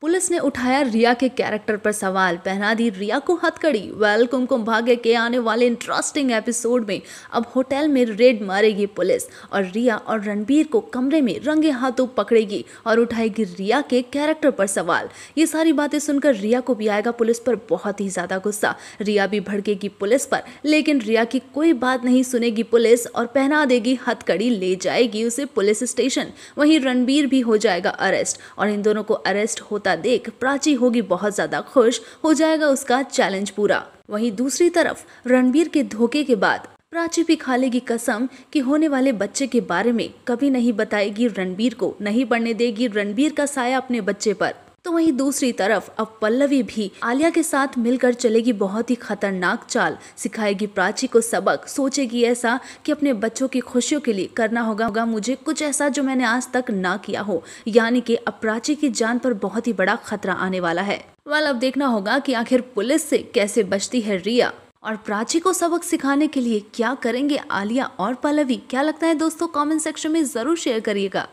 police ने उठाया रिया के कैरेक्टर पर सवाल पहना दी रिया को हथकड़ी वेल कुमकुम भाग्य के आने वाले इंटरेस्टिंग एपिसोड में अब होटल में रेड मारेगी पुलिस और रिया और रणबीर को कमरे में रंगे हाथों पकड़ेगी और उठाएगी रिया के कैरेक्टर पर सवाल ये सारी बातें सुनकर रिया को भी आएगा पुलिस पर बहुत ही ज़्यादा गुस्सा रिया भी भड़केगी पुलिस पर लेकिन रिया की कोई बात नहीं सुनेगी पुलिस और पहना देगी हथकड़ी ले जाएगी उसे पुलिस स्टेशन वहीं रणबीर भी हो जाएगा अरेस्ट और इन दोनों को अरेस्ट होता जीतता देख प्राची होगी बहुत ज़्यादा खुश हो जाएगा उसका चैलेंज पूरा वहीं दूसरी तरफ रणबीर के धोखे के बाद प्राची भी खा लेगी कसम कि होने वाले बच्चे के बारे में कभी नहीं बताएगी रणबीर को नहीं पढ़ने देगी रणबीर का साया अपने बच्चे पर तो वहीं दूसरी तरफ अब पल्लवी भी आलिया के साथ मिलकर चलेगी बहुत ही खतरनाक चाल सिखाएगी प्राची को सबक सोचेगी ऐसा कि अपने बच्चों की खुशियों के लिए करना होगा होगा मुझे कुछ ऐसा जो मैंने आज तक ना किया हो यानी कि अब प्राची की जान पर बहुत ही बड़ा खतरा आने वाला है वाल अब देखना होगा की आखिर पुलिस से कैसे बचती है रिया और प्राची को सबक सिखाने के लिए क्या करेंगे आलिया और पल्लवी क्या लगता है दोस्तों कमेंट सेक्शन में जरूर शेयर करिएगा